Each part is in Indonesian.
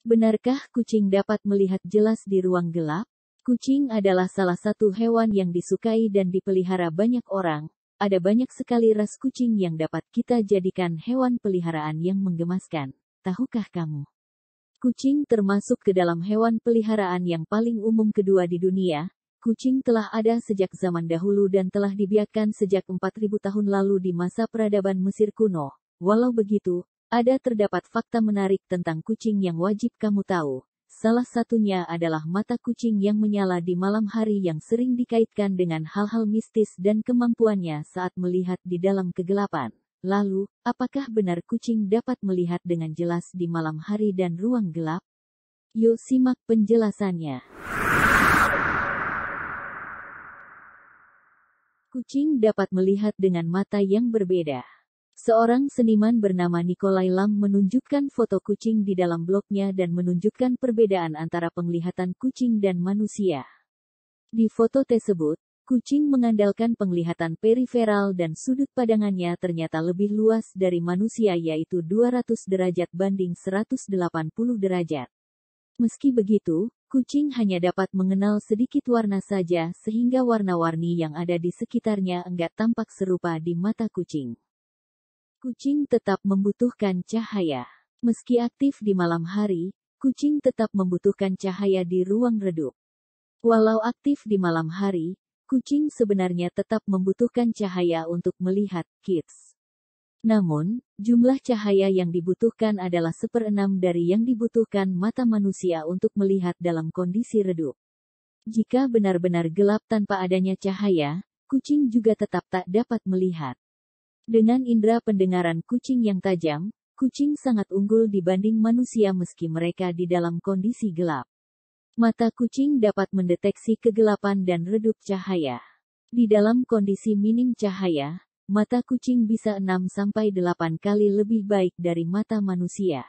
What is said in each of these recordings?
Benarkah kucing dapat melihat jelas di ruang gelap? Kucing adalah salah satu hewan yang disukai dan dipelihara banyak orang. Ada banyak sekali ras kucing yang dapat kita jadikan hewan peliharaan yang menggemaskan. Tahukah kamu? Kucing termasuk ke dalam hewan peliharaan yang paling umum kedua di dunia. Kucing telah ada sejak zaman dahulu dan telah dibiarkan sejak 4000 tahun lalu di masa peradaban Mesir kuno. Walau begitu, ada terdapat fakta menarik tentang kucing yang wajib kamu tahu. Salah satunya adalah mata kucing yang menyala di malam hari yang sering dikaitkan dengan hal-hal mistis dan kemampuannya saat melihat di dalam kegelapan. Lalu, apakah benar kucing dapat melihat dengan jelas di malam hari dan ruang gelap? Yuk simak penjelasannya. Kucing dapat melihat dengan mata yang berbeda. Seorang seniman bernama Nikolai Lam menunjukkan foto kucing di dalam blognya dan menunjukkan perbedaan antara penglihatan kucing dan manusia. Di foto tersebut, kucing mengandalkan penglihatan periferal dan sudut pandangannya ternyata lebih luas dari manusia yaitu 200 derajat banding 180 derajat. Meski begitu, kucing hanya dapat mengenal sedikit warna saja sehingga warna-warni yang ada di sekitarnya enggak tampak serupa di mata kucing. Kucing tetap membutuhkan cahaya. Meski aktif di malam hari, kucing tetap membutuhkan cahaya di ruang redup. Walau aktif di malam hari, kucing sebenarnya tetap membutuhkan cahaya untuk melihat kids. Namun, jumlah cahaya yang dibutuhkan adalah seperenam dari yang dibutuhkan mata manusia untuk melihat dalam kondisi redup. Jika benar-benar gelap tanpa adanya cahaya, kucing juga tetap tak dapat melihat. Dengan indera pendengaran kucing yang tajam, kucing sangat unggul dibanding manusia meski mereka di dalam kondisi gelap. Mata kucing dapat mendeteksi kegelapan dan redup cahaya. Di dalam kondisi minim cahaya, mata kucing bisa 6-8 kali lebih baik dari mata manusia.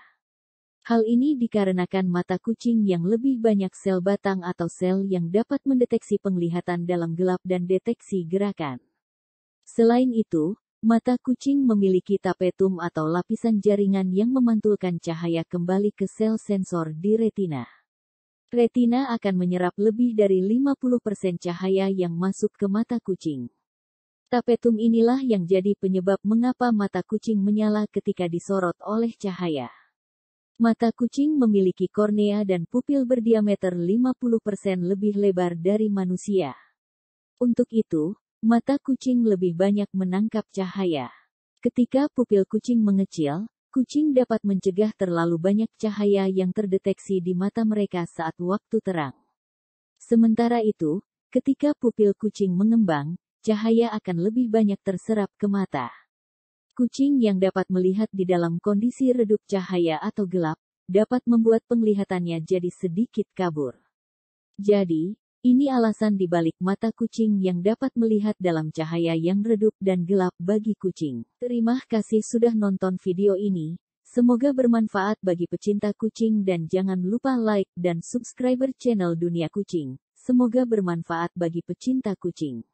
Hal ini dikarenakan mata kucing yang lebih banyak sel batang atau sel yang dapat mendeteksi penglihatan dalam gelap dan deteksi gerakan. Selain itu, Mata kucing memiliki tapetum atau lapisan jaringan yang memantulkan cahaya kembali ke sel sensor di retina. Retina akan menyerap lebih dari 50% cahaya yang masuk ke mata kucing. Tapetum inilah yang jadi penyebab mengapa mata kucing menyala ketika disorot oleh cahaya. Mata kucing memiliki kornea dan pupil berdiameter 50% lebih lebar dari manusia. Untuk itu, Mata kucing lebih banyak menangkap cahaya. Ketika pupil kucing mengecil, kucing dapat mencegah terlalu banyak cahaya yang terdeteksi di mata mereka saat waktu terang. Sementara itu, ketika pupil kucing mengembang, cahaya akan lebih banyak terserap ke mata. Kucing yang dapat melihat di dalam kondisi redup cahaya atau gelap, dapat membuat penglihatannya jadi sedikit kabur. Jadi, ini alasan dibalik mata kucing yang dapat melihat dalam cahaya yang redup dan gelap bagi kucing. Terima kasih sudah nonton video ini. Semoga bermanfaat bagi pecinta kucing dan jangan lupa like dan subscriber channel Dunia Kucing. Semoga bermanfaat bagi pecinta kucing.